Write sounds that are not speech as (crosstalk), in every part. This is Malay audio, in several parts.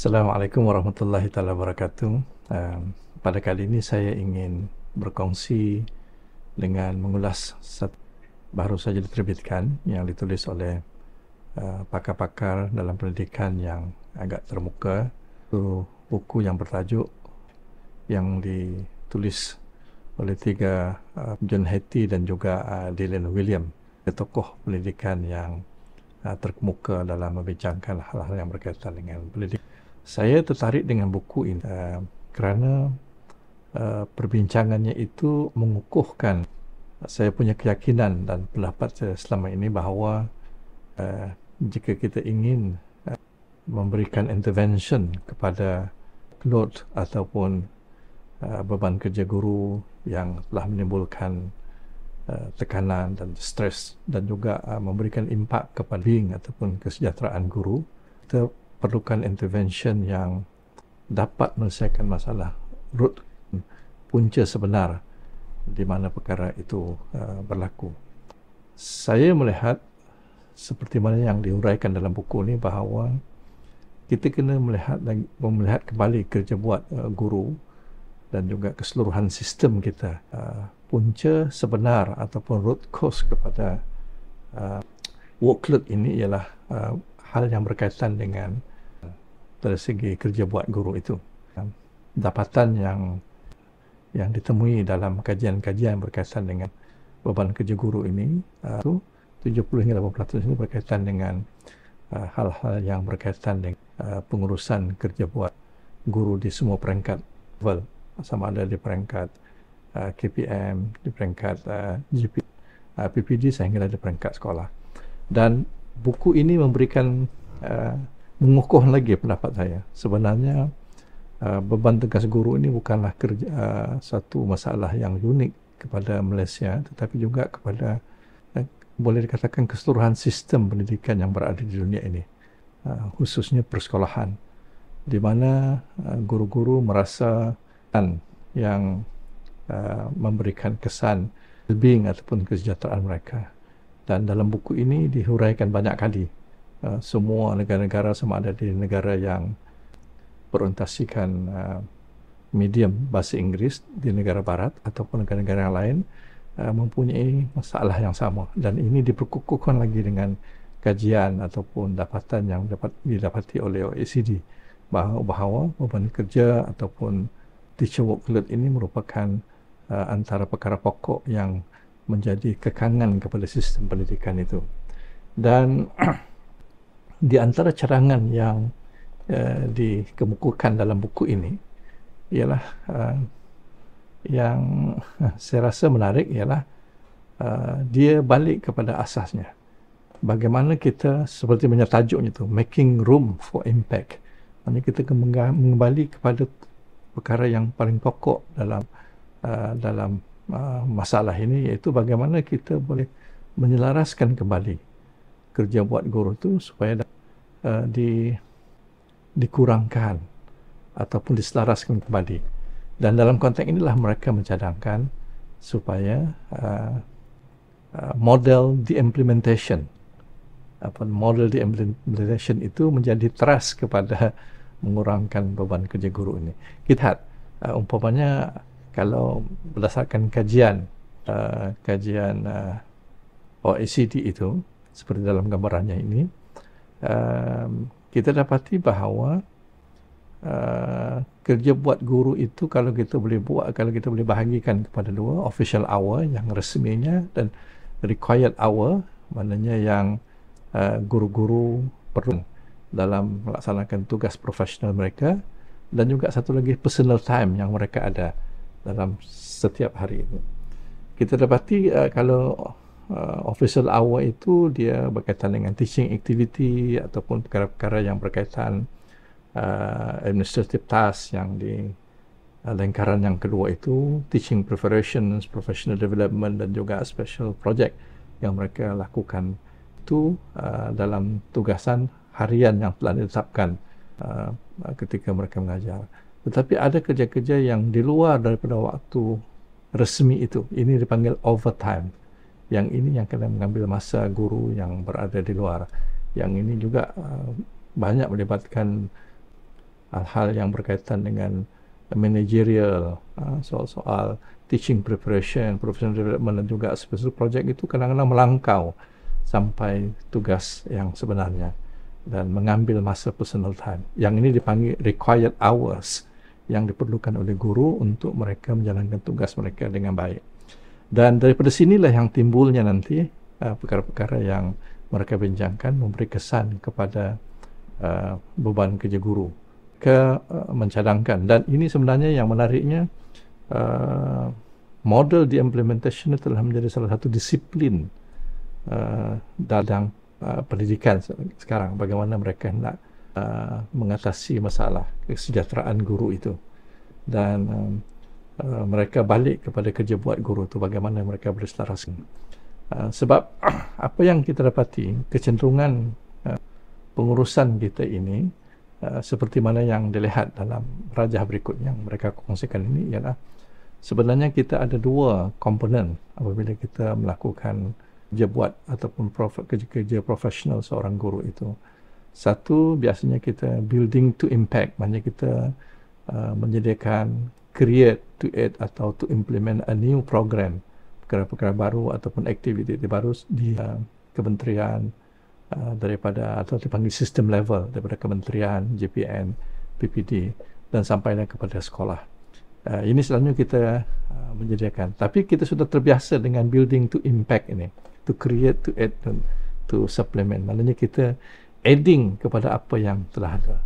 Assalamualaikum warahmatullahi taala wabarakatuh. pada kali ini saya ingin berkongsi dengan mengulas satu baru saja diterbitkan yang ditulis oleh e, pakar-pakar dalam pendidikan yang agak termuka itu buku yang bertajuk yang ditulis oleh tiga e, John Hattie dan juga e, Dylan William tokoh pendidikan yang terkemuka dalam membincangkan hal-hal yang berkaitan dengan pendidikan saya tertarik dengan buku ini uh, kerana uh, perbincangannya itu mengukuhkan eh, saya punya keyakinan dan pendapat saya selama ini bahawa uh, jika kita ingin uh, memberikan intervention kepada load ataupun uh, beban kerja guru yang telah menimbulkan uh, tekanan dan stres dan juga uh, memberikan impak kepada being ataupun kesejahteraan guru kita perlukan intervention yang dapat menyelesaikan masalah root punca sebenar di mana perkara itu uh, berlaku. Saya melihat seperti mana yang diuraikan dalam buku ini bahawa kita kena melihat dan melihat kembali kerja buat uh, guru dan juga keseluruhan sistem kita. Uh, punca sebenar ataupun root cause kepada uh, workload ini ialah uh, hal yang berkaitan dengan dari segi kerja buat guru itu. Dapatan yang yang ditemui dalam kajian-kajian berkaitan dengan beban kerja guru ini uh, itu 70 hingga 80% ini berkaitan dengan uh, hal-hal yang berkaitan dengan uh, pengurusan kerja buat guru di semua peringkat level sama ada di peringkat KPM, di peringkat GP, PPD sehingga di peringkat sekolah. Dan buku ini memberikan uh, mengukuh lagi pendapat saya. Sebenarnya uh, beban tegas guru ini bukanlah kerja, uh, satu masalah yang unik kepada Malaysia tetapi juga kepada uh, boleh dikatakan keseluruhan sistem pendidikan yang berada di dunia ini khususnya persekolahan di mana guru-guru merasa yang memberikan kesan well ataupun kesejahteraan mereka dan dalam buku ini dihuraikan banyak kali Eh, semua negara-negara sama ada di negara yang berorientasikan eh, medium bahasa Inggeris di negara barat ataupun negara-negara yang lain eh, mempunyai masalah yang sama dan ini diperkukuhkan lagi dengan kajian ataupun dapatan yang dapat didapati oleh OECD bahawa beban kerja ataupun teacher workload ini merupakan antara perkara pokok yang menjadi kekangan kepada sistem pendidikan itu dan (clears throat) di antara cerangan yang uh, dikemukakan dalam buku ini ialah uh, yang eh, saya rasa menarik ialah uh, dia balik kepada asasnya bagaimana kita seperti punya tajuknya tu making room for impact maknanya kita kembali kepada perkara yang paling pokok dalam uh, dalam uh, masalah ini iaitu bagaimana kita boleh menyelaraskan kembali kerja buat guru tu supaya uh, di dikurangkan ataupun diselaraskan kembali. Dan dalam konteks inilah mereka mencadangkan supaya uh, uh, model the implementation apa model the implementation itu menjadi teras kepada mengurangkan beban kerja guru ini. Kita lihat uh, umpamanya kalau berdasarkan kajian uh, kajian uh, OECD itu seperti dalam gambarannya ini uh, kita dapati bahawa uh, kerja buat guru itu kalau kita boleh buat kalau kita boleh bahagikan kepada dua official hour yang resminya dan required hour maknanya yang uh, guru-guru perlu dalam melaksanakan tugas profesional mereka dan juga satu lagi personal time yang mereka ada dalam setiap hari ini. Kita dapati uh, kalau Uh, official hour itu dia berkaitan dengan teaching activity ataupun perkara-perkara yang berkaitan uh, administrative task yang di uh, lingkaran yang kedua itu teaching preparations, professional development dan juga special project yang mereka lakukan itu uh, dalam tugasan harian yang telah ditetapkan uh, uh ketika mereka mengajar. Tetapi ada kerja-kerja yang di luar daripada waktu resmi itu. Ini dipanggil overtime yang ini yang kena mengambil masa guru yang berada di luar yang ini juga eh, banyak melibatkan hal-hal yang berkaitan dengan managerial eh, soal-soal teaching preparation professional development dan juga special project itu kadang-kadang melangkau sampai tugas yang sebenarnya dan mengambil masa personal time yang ini dipanggil required hours yang diperlukan oleh guru untuk mereka menjalankan tugas mereka dengan baik dan daripada sinilah yang timbulnya nanti uh, perkara-perkara yang mereka bincangkan memberi kesan kepada uh, beban kerja guru ke uh, mencadangkan dan ini sebenarnya yang menariknya uh, model di implementation telah menjadi salah satu disiplin uh, dalam uh, pendidikan sekarang bagaimana mereka nak uh, mengatasi masalah kesejahteraan guru itu dan um, Uh, mereka balik kepada kerja buat guru tu bagaimana mereka boleh selaraskan uh, sebab (clears throat) apa yang kita dapati kecenderungan uh, pengurusan kita ini uh, seperti mana yang dilihat dalam rajah berikut yang mereka kongsikan ini ialah sebenarnya kita ada dua komponen apabila kita melakukan kerja buat ataupun prof, kerja-kerja profesional seorang guru itu satu biasanya kita building to impact maknanya kita uh, menyediakan create to add atau to implement a new program perkara-perkara baru ataupun aktiviti baru di uh, kementerian uh, daripada atau dipanggil system level daripada kementerian JPN PPD dan sampailah kepada sekolah uh, ini selalunya kita uh, menyediakan tapi kita sudah terbiasa dengan building to impact ini to create to add to supplement maknanya kita adding kepada apa yang telah ada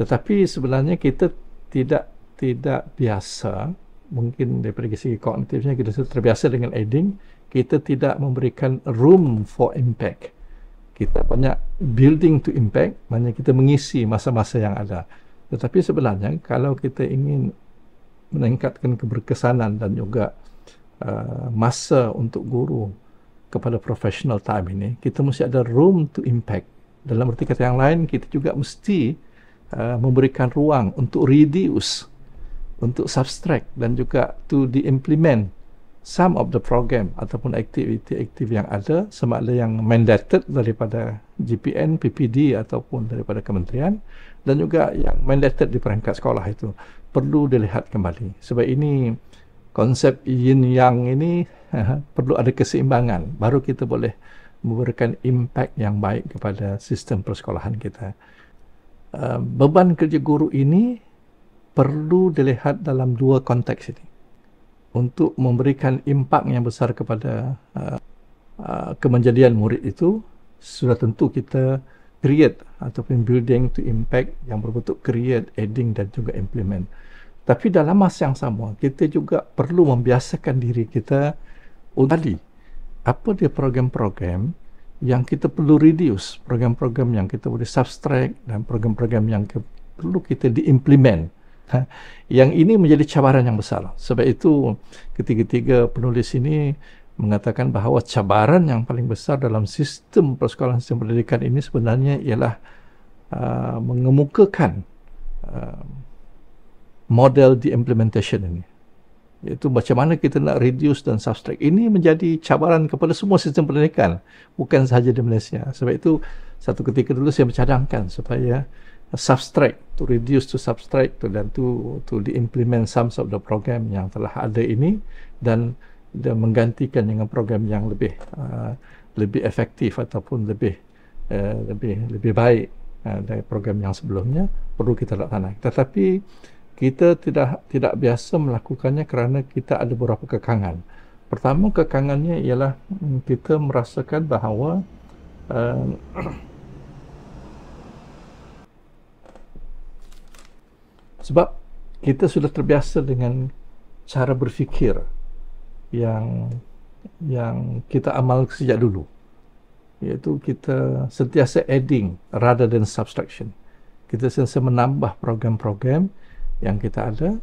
tetapi sebenarnya kita tidak tidak biasa mungkin daripada segi kognitifnya kita terbiasa dengan adding kita tidak memberikan room for impact kita banyak building to impact banyak kita mengisi masa-masa yang ada tetapi sebenarnya kalau kita ingin meningkatkan keberkesanan dan juga uh, masa untuk guru kepada professional time ini kita mesti ada room to impact dalam arti kata yang lain kita juga mesti uh, memberikan ruang untuk reduce untuk subtract dan juga to implement some of the program ataupun aktiviti-aktiviti yang ada sama ada yang mandated daripada GPN, PPD ataupun daripada kementerian dan juga yang mandated di peringkat sekolah itu perlu dilihat kembali sebab ini konsep yin yang ini perlu ada keseimbangan baru kita boleh memberikan impact yang baik kepada sistem persekolahan kita ehm, beban kerja guru ini perlu dilihat dalam dua konteks ini untuk memberikan impak yang besar kepada uh, uh, kemenjadian murid itu sudah tentu kita create ataupun building to impact yang berbentuk create, adding dan juga implement. Tapi dalam masa yang sama, kita juga perlu membiasakan diri kita untuk tadi, apa dia program-program yang kita perlu reduce, program-program yang kita boleh subtract dan program-program yang perlu kita diimplement. Ha? Yang ini menjadi cabaran yang besar. Sebab itu ketiga-tiga penulis ini mengatakan bahawa cabaran yang paling besar dalam sistem persekolahan sistem pendidikan ini sebenarnya ialah uh, mengemukakan uh, model di implementation ini. Iaitu macam mana kita nak reduce dan subtract. Ini menjadi cabaran kepada semua sistem pendidikan. Bukan sahaja di Malaysia. Sebab itu satu ketika dulu saya mencadangkan supaya substrate to reduce to substrate to dan to to implement some sort of the program yang telah ada ini dan dia menggantikan dengan program yang lebih uh, lebih efektif ataupun lebih uh, lebih lebih baik uh, dari program yang sebelumnya perlu kita laksanakan tetapi kita tidak tidak biasa melakukannya kerana kita ada beberapa kekangan pertama kekangannya ialah hmm, kita merasakan bahawa uh, sebab kita sudah terbiasa dengan cara berfikir yang yang kita amal sejak dulu iaitu kita sentiasa adding rather than subtraction kita sentiasa menambah program-program yang kita ada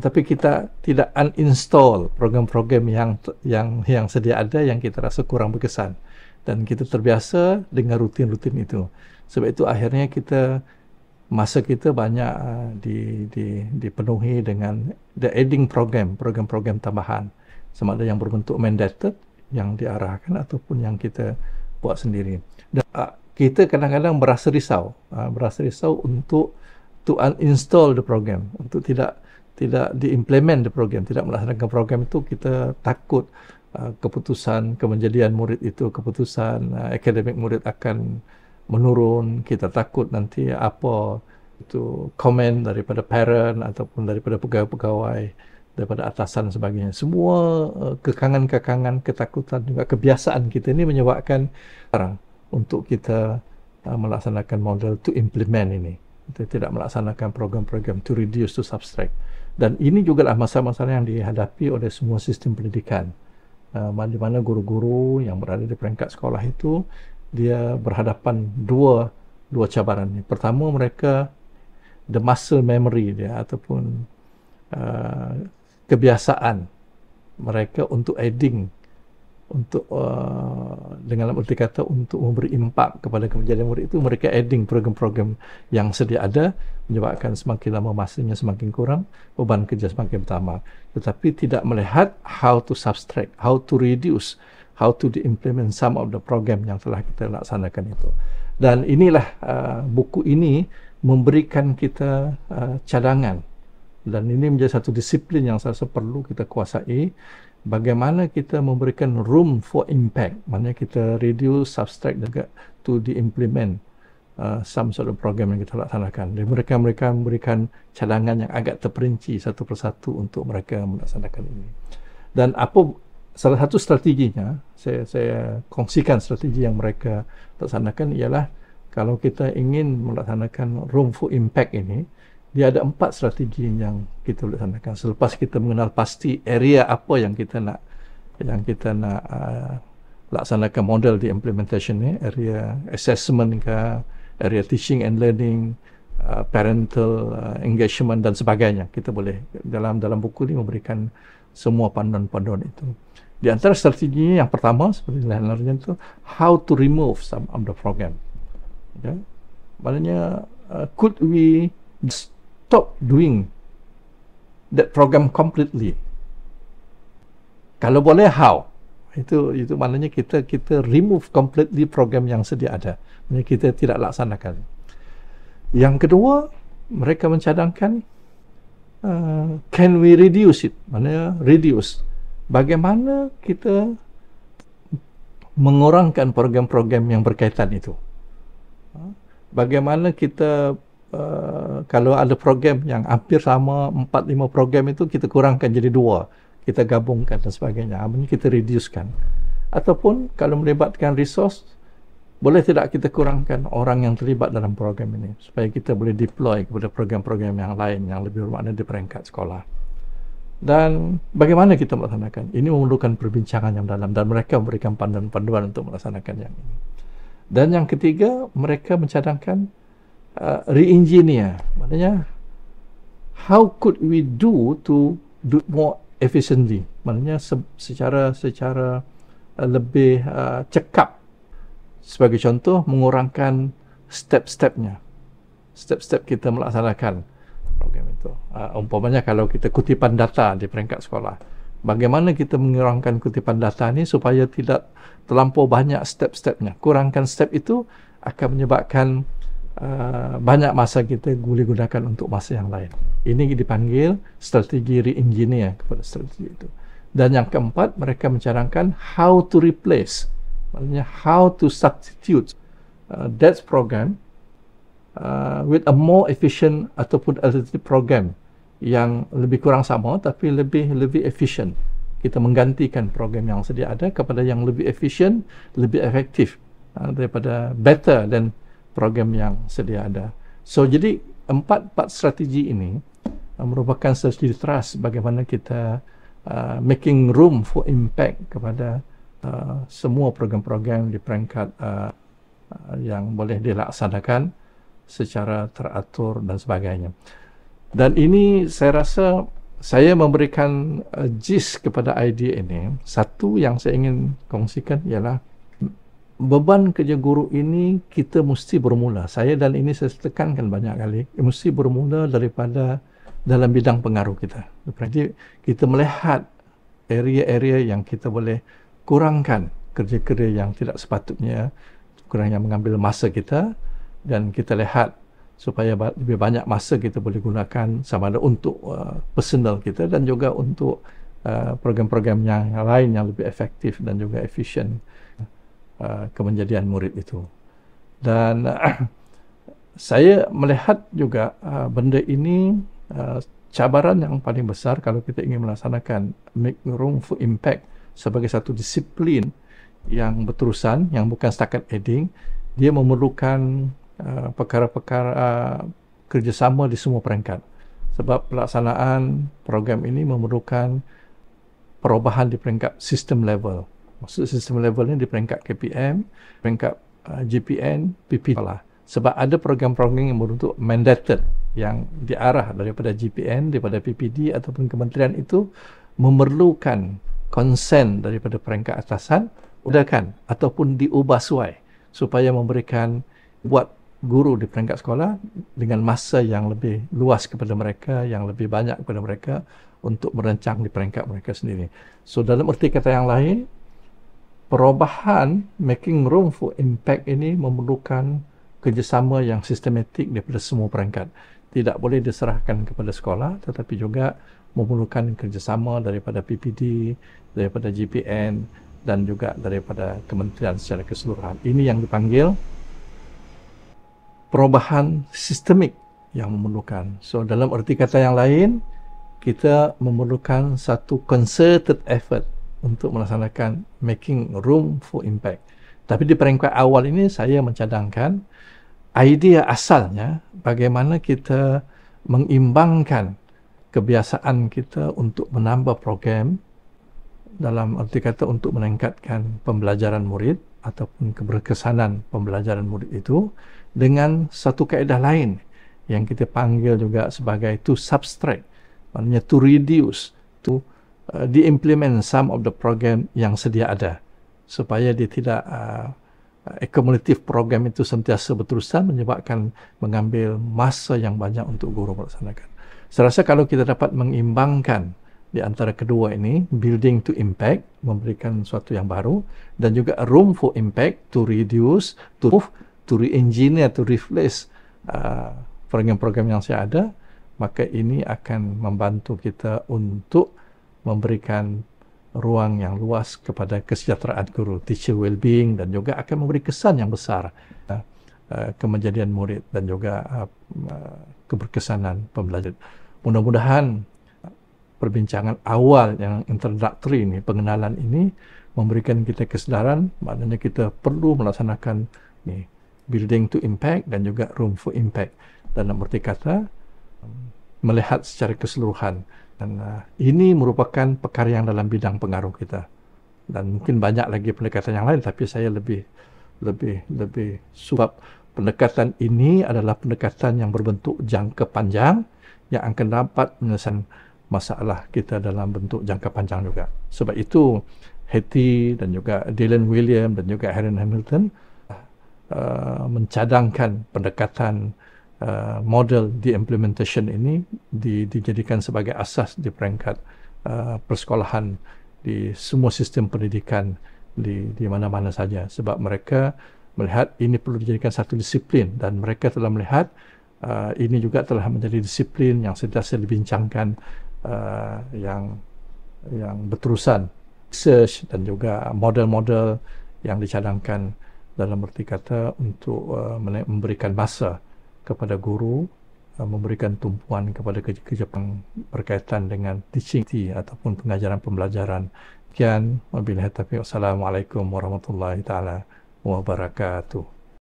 tetapi kita tidak uninstall program-program yang yang yang sedia ada yang kita rasa kurang berkesan dan kita terbiasa dengan rutin-rutin itu sebab itu akhirnya kita masa kita banyak uh, di, di, dipenuhi dengan the adding program, program-program tambahan sama ada yang berbentuk mandated yang diarahkan ataupun yang kita buat sendiri. Dan uh, kita kadang-kadang berasa risau, uh, berasa risau untuk to uninstall the program, untuk tidak tidak diimplement the program, tidak melaksanakan program itu kita takut uh, keputusan kemenjadian murid itu, keputusan uh, akademik murid akan menurun, kita takut nanti apa itu komen daripada parent ataupun daripada pegawai-pegawai daripada atasan sebagainya. Semua eh, kekangan-kekangan, ketakutan juga kebiasaan kita ini menyebabkan sekarang untuk kita eh, melaksanakan model to implement ini. Kita tidak melaksanakan program-program to reduce to subtract. Dan ini juga lah masalah-masalah yang dihadapi oleh semua sistem pendidikan. Uh, di mana guru-guru yang berada di peringkat sekolah itu dia berhadapan dua dua cabaran ni. Pertama mereka the muscle memory dia ataupun uh, kebiasaan mereka untuk adding untuk uh, dengan erti kata untuk memberi impak kepada kemajuan murid itu mereka adding program-program yang sedia ada menyebabkan semakin lama masanya semakin kurang beban kerja semakin bertambah tetapi tidak melihat how to subtract how to reduce how to implement some of the program yang telah kita laksanakan itu. Dan inilah uh, buku ini memberikan kita uh, cadangan dan ini menjadi satu disiplin yang saya rasa perlu kita kuasai bagaimana kita memberikan room for impact maknanya kita reduce, subtract juga to the implement uh, some sort of program yang kita laksanakan dan mereka mereka memberikan cadangan yang agak terperinci satu persatu untuk mereka melaksanakan ini dan apa salah satu strateginya saya saya kongsikan strategi yang mereka laksanakan ialah kalau kita ingin melaksanakan room for impact ini dia ada empat strategi yang kita laksanakan selepas kita mengenal pasti area apa yang kita nak yang kita nak uh, laksanakan model di implementation ni area assessment ke area teaching and learning Uh, parental uh, engagement dan sebagainya kita boleh dalam dalam buku ini memberikan semua panduan-panduan itu. Di antara strateginya yang pertama seperti lain-lainnya itu how to remove some of the program. Okay. Ya. Maknanya uh, could we stop doing that program completely? Kalau boleh how? Itu itu maknanya kita kita remove completely program yang sedia ada. Maknanya kita tidak laksanakan. Yang kedua, mereka mencadangkan uh, can we reduce it? Maknanya reduce bagaimana kita mengurangkan program-program yang berkaitan itu ha? bagaimana kita uh, kalau ada program yang hampir sama 4-5 program itu kita kurangkan jadi 2 kita gabungkan dan sebagainya ha, kita reducekan ataupun kalau melibatkan resource boleh tidak kita kurangkan orang yang terlibat dalam program ini supaya kita boleh deploy kepada program-program yang lain yang lebih bermakna di peringkat sekolah dan bagaimana kita melaksanakan ini memerlukan perbincangan yang dalam dan mereka memberikan panduan-panduan untuk melaksanakan yang ini dan yang ketiga mereka mencadangkan uh, re-engineer maknanya how could we do to do more efficiently maknanya se- secara secara uh, lebih uh, cekap sebagai contoh mengurangkan step-stepnya step-step kita melaksanakan program itu. Uh, umpamanya kalau kita kutipan data di peringkat sekolah, bagaimana kita mengurangkan kutipan data ini supaya tidak terlampau banyak step-stepnya. Kurangkan step itu akan menyebabkan uh, banyak masa kita boleh gunakan untuk masa yang lain. Ini dipanggil strategi re-engineer kepada strategi itu. Dan yang keempat, mereka mencarangkan how to replace, maksudnya how to substitute uh, that program uh, with a more efficient ataupun alternative program yang lebih kurang sama tapi lebih lebih efficient kita menggantikan program yang sedia ada kepada yang lebih efficient lebih efektif uh, daripada better than program yang sedia ada so jadi empat empat strategi ini uh, merupakan strategi trust bagaimana kita uh, making room for impact kepada uh, semua program-program di peringkat uh, uh yang boleh dilaksanakan secara teratur dan sebagainya. Dan ini saya rasa saya memberikan uh, gist kepada idea ini. Satu yang saya ingin kongsikan ialah beban kerja guru ini kita mesti bermula. Saya dan ini saya tekankan banyak kali. Mesti bermula daripada dalam bidang pengaruh kita. Jadi kita melihat area-area yang kita boleh kurangkan kerja-kerja yang tidak sepatutnya kurangnya mengambil masa kita dan kita lihat supaya lebih banyak masa kita boleh gunakan sama ada untuk uh, personal kita dan juga untuk uh, program-program uh, yang lain yang lebih efektif dan juga efisien uh, kemenjadian murid itu. Dan uh, (clears throat) saya melihat juga uh, benda ini uh, cabaran yang paling besar kalau kita ingin melaksanakan make room for impact sebagai satu disiplin yang berterusan yang bukan setakat adding dia memerlukan Uh, perkara-perkara uh, uh, kerjasama di semua peringkat sebab pelaksanaan program ini memerlukan perubahan di peringkat sistem level maksud sistem level ini di peringkat KPM peringkat uh, GPN PP lah sebab ada program-program yang beruntuk mandated yang diarah daripada GPN daripada PPD ataupun kementerian itu memerlukan konsen daripada peringkat atasan udahkan ataupun diubah suai supaya memberikan buat guru di peringkat sekolah dengan masa yang lebih luas kepada mereka, yang lebih banyak kepada mereka untuk merancang di peringkat mereka sendiri. So dalam erti kata yang lain, perubahan making room for impact ini memerlukan kerjasama yang sistematik daripada semua peringkat. Tidak boleh diserahkan kepada sekolah tetapi juga memerlukan kerjasama daripada PPD, daripada GPN dan juga daripada kementerian secara keseluruhan. Ini yang dipanggil perubahan sistemik yang memerlukan. So dalam erti kata yang lain, kita memerlukan satu concerted effort untuk melaksanakan making room for impact. Tapi di peringkat awal ini saya mencadangkan idea asalnya bagaimana kita mengimbangkan kebiasaan kita untuk menambah program dalam arti kata untuk meningkatkan pembelajaran murid ataupun keberkesanan pembelajaran murid itu dengan satu kaedah lain yang kita panggil juga sebagai to subtract maknanya to reduce to uh, implement some of the program yang sedia ada supaya dia tidak uh, uh, accumulative program itu sentiasa berterusan menyebabkan mengambil masa yang banyak untuk guru melaksanakan. Saya rasa kalau kita dapat mengimbangkan di antara kedua ini building to impact memberikan sesuatu yang baru dan juga room for impact to reduce to move to re-engineer to replace uh, program-program yang saya ada maka ini akan membantu kita untuk memberikan ruang yang luas kepada kesejahteraan guru teacher well-being dan juga akan memberi kesan yang besar uh, uh kemenjadian murid dan juga uh, uh keberkesanan pembelajar mudah-mudahan perbincangan awal yang introductory ini, pengenalan ini memberikan kita kesedaran maknanya kita perlu melaksanakan ni building to impact dan juga room for impact dalam erti kata melihat secara keseluruhan dan uh, ini merupakan perkara yang dalam bidang pengaruh kita dan mungkin banyak lagi pendekatan yang lain tapi saya lebih lebih lebih sebab pendekatan ini adalah pendekatan yang berbentuk jangka panjang yang akan dapat menyelesaikan masalah kita dalam bentuk jangka panjang juga. Sebab itu Hetty dan juga Dylan William dan juga Aaron Hamilton uh, mencadangkan pendekatan uh, model di implementation ini di, dijadikan sebagai asas di peringkat uh, persekolahan di semua sistem pendidikan di, di mana-mana saja. Sebab mereka melihat ini perlu dijadikan satu disiplin dan mereka telah melihat uh, ini juga telah menjadi disiplin yang sentiasa dibincangkan uh, yang yang berterusan research dan juga model-model yang dicadangkan dalam erti kata untuk uh, memberikan masa kepada guru uh, memberikan tumpuan kepada kerja-kerja yang berkaitan dengan teaching tea, ataupun pengajaran pembelajaran kian wabillahi taufiq assalamualaikum warahmatullahi taala wabarakatuh